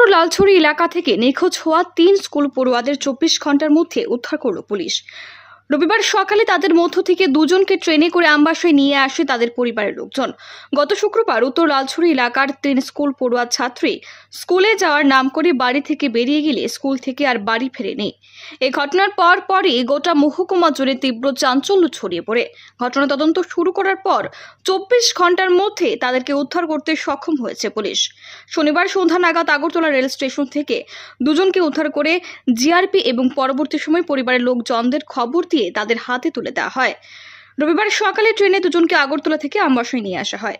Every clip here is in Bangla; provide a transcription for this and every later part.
উত্তর লালছড়ি এলাকা থেকে নিখোঁজ হওয়া তিন স্কুল পড়ুয়াদের চব্বিশ ঘন্টার মধ্যে উদ্ধার করল পুলিশ রবিবার সকালে তাদের মধ্য থেকে দুজনকে ট্রেনে করে আমবাসায় নিয়ে আসে তাদের পরিবারের লোকজন গত শুক্রবার উত্তর লালছড়ি এলাকার তিন স্কুল পড়ুয়া ছাত্রী স্কুলে যাওয়ার নাম করে বাড়ি থেকে বেরিয়ে গেলে স্কুল থেকে আর বাড়ি ফেরেনি এ ঘটনার পর পরই গোটা মহকুমা জুড়ে তীব্র চাঞ্চল্য ছড়িয়ে পড়ে ঘটনা তদন্ত শুরু করার পর চব্বিশ ঘন্টার মধ্যে তাদেরকে উদ্ধার করতে সক্ষম হয়েছে পুলিশ শনিবার সন্ধ্যা নাগাদ আগরতলা রেল স্টেশন থেকে দুজনকে উদ্ধার করে জিআরপি এবং পরবর্তী সময় পরিবারের লোকজনদের খবর দিয়ে পাঠিয়ে তাদের হাতে তুলে দেওয়া হয় রবিবার সকালে ট্রেনে দুজনকে আগরতলা থেকে আমবাসায় নিয়ে আসা হয়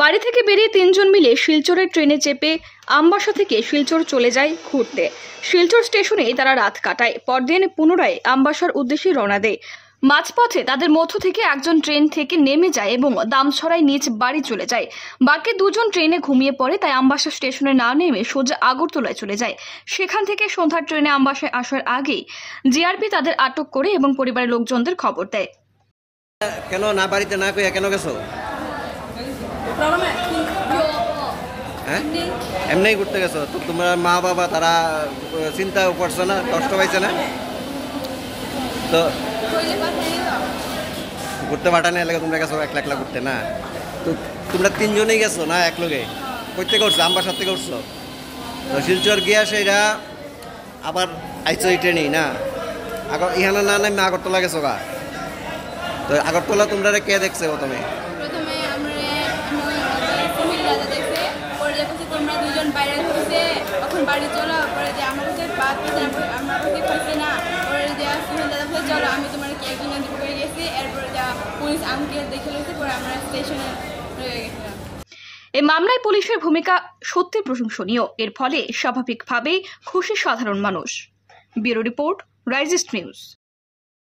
বাড়ি থেকে বেরিয়ে তিনজন মিলে শিলচরের ট্রেনে চেপে আমবাসা থেকে শিলচর চলে যায় ঘুরতে শিলচর স্টেশনে তারা রাত কাটায় পরদিন পুনরায় আমবাসার উদ্দেশ্যে রওনা দেয় মাঝপথে তাদের মধ্য থেকে একজন ট্রেন থেকে নেমে যায় এবং দাম ছড়ায় নিজ বাড়ি চলে যায় বাকি দুজন ট্রেনে ঘুমিয়ে পড়ে তাই আমবাসা স্টেশনে না নেমে সোজা আগরতলায় চলে যায় সেখান থেকে সন্ধ্যার ট্রেনে আমবাসায় আসার আগেই জিআরপি তাদের আটক করে এবং পরিবারের লোকজনদের খবর দেয় কেন না বাড়িতে না কইয়া কেন গেছো হ্যাঁ এমনি ঘুরতে গেছো তো তোমার মা বাবা তারা চিন্তা করছে না কষ্ট পাইছে না তো ঘুরতে পাঠানো এলাকা তোমরা গেছো একলা একলা ঘুরতে না তো তোমরা তিনজনেই গেছো না এক লোকে করতে করছো আমার সাথে করছো তো শিলচর গিয়া সেটা আবার আইসো এই ট্রেনেই না আগর ইহানা না নামে আগরতলা গেছো গা তো আগরতলা তোমরা কে দেখছে প্রথমে তোমরা বাইরে হয়েছে এখন বাড়ি চলো পরে যে আমার কাছে বাদ আমার কাছে না আমাকে দেখে আমরা এ মামলায় পুলিশের ভূমিকা সত্যি প্রশংসনীয় এর ফলে স্বাভাবিকভাবেই খুশি সাধারণ মানুষ ব্যুরো রিপোর্ট রাইজিস্ট নিউজ